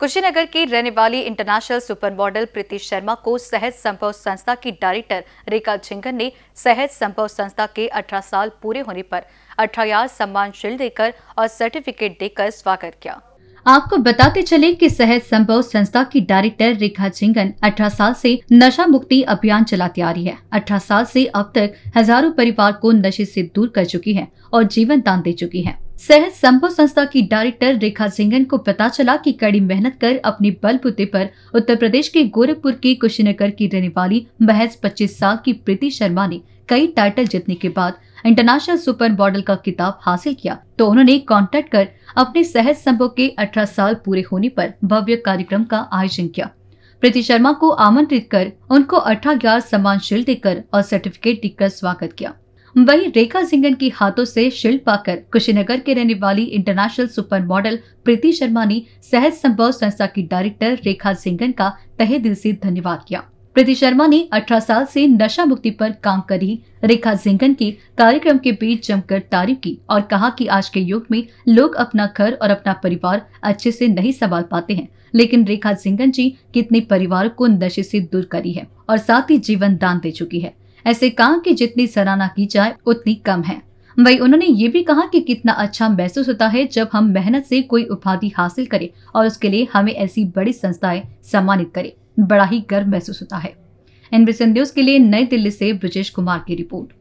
कुशीनगर की रहने वाली international super model Preeti Sharma को सहज संभव संस्था की डायरेक्टर रेखा झिंगन ने सहज संभव संस्था के 18 साल पूरे होने पर अठारह सम्मान शील्ड देकर और सर्टिफिकेट देकर स्वागत किया आपको बताते चले कि सहज संभव संस्था की डायरेक्टर रेखा झिंगन 18 साल से नशा मुक्ति अभियान चलाती आ रही है 18 साल से अब तक हजारों परिवार को नशे से दूर कर चुकी है और जीवन दान दे चुकी है सहज संभव संस्था की डायरेक्टर रेखा सिंगन को पता चला कि कड़ी मेहनत कर अपने बलबूते पर उत्तर प्रदेश के गोरखपुर के कुशीनगर की रहने वाली महज 25 साल की प्रीति शर्मा ने कई टाइटल जीतने के बाद इंटरनेशनल सुपर मॉडल का किताब हासिल किया तो उन्होंने कांटेक्ट कर अपने सहज संभव के अठारह साल पूरे होने पर भव्य कार्यक्रम का आयोजन किया प्रीति शर्मा को आमंत्रित कर उनको अठारह ग्यारह सम्मान शील देकर और सर्टिफिकेट देकर स्वागत किया वहीं रेखा सिंगन के हाथों से शिल्प पाकर कुशीनगर के रहने वाली international super model Preeti Sharma ने सहज संभव संस्था की डायरेक्टर रेखा सिंगन का तहे दिल से धन्यवाद किया प्रीति शर्मा ने 18 साल से नशा मुक्ति पर काम करी रेखा सिंगन के कार्यक्रम के बीच जमकर तारीफ की और कहा कि आज के युग में लोग अपना घर और अपना परिवार अच्छे से नहीं संभाल पाते हैं लेकिन रेखा सिंगन जी कितने परिवारों को नशे से दूर करी है और साथ ही जीवन दान दे चुकी है ऐसे काम की जितनी सराहना की जाए उतनी कम है वही उन्होंने ये भी कहा कि कितना अच्छा महसूस होता है जब हम मेहनत से कोई उपाधि हासिल करें और उसके लिए हमें ऐसी बड़ी संस्थाएं सम्मानित करें बड़ा ही गर्व महसूस होता है एनबीसी न्यूज के लिए नई दिल्ली से ब्रजेश कुमार की रिपोर्ट